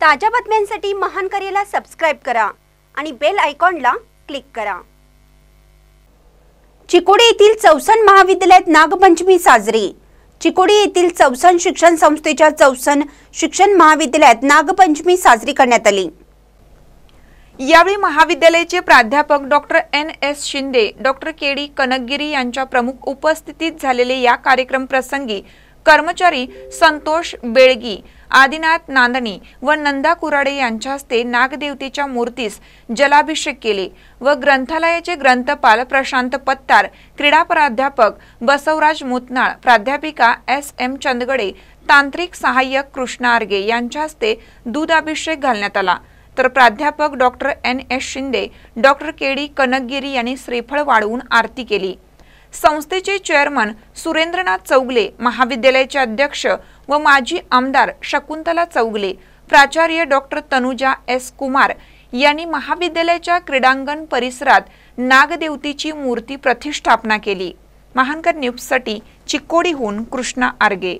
ताज्या बातम्यांसाठी महान करेला सबस्क्राईब करा आणि बेल आयकॉनला क्लिक करा चिकोडी येथील चौसन महाविद्यालयात नागपंचमी साजरी चिकोडी येथील चौसन शिक्षण संस्थेच्या चौसन शिक्षण महाविद्यालयात नागपंचमी साजरी करण्यात आली यावेळी महाविद्यालयाचे प्राध्यापक doctor N S Shinde doctor K D Kanakagiri यांच्या प्रमुख उपस्थितीत झालेले या कार्यक्रम प्रसंगी कर्मचारी संतोष बेळगी आदिनाथ नांदणी व नंदा कुराडे यांच्या हस्ते नागदेवतेच्या मूर्तीस जलाभिषेक केले व ग्रंथालयाचे ग्रंथपाल प्रशांत पत्तार क्रीडा प्राध्यापक बसवराज मुतनाळ प्राध्यापिका एस एम चंदगडे तांत्रिक सहाय्यक कृष्णा आर्गे यांच्या हस्ते दूधाभिषेक घालण्यात आला तर प्राध्यापक doctor N S Shinde doctor K D Kanakagiri यांनी श्रीफळ वाढवून आरती केली संस्थेचे चेअरमन सुरेंद्रनाथ चौगले महाविद्यालयाचे अध्यक्ष व माजी आमदार शकुंतला चौगले प्राचार्य डॉक्टर तनुजा एस कुमार यांनी महाविद्यालयाच्या क्रीडांगण परिसरात नागदेवतीची मूर्ती प्रतिष्ठापना केली महानकर न्यूजसाठी चिकोडीहून कृष्णा आर्गे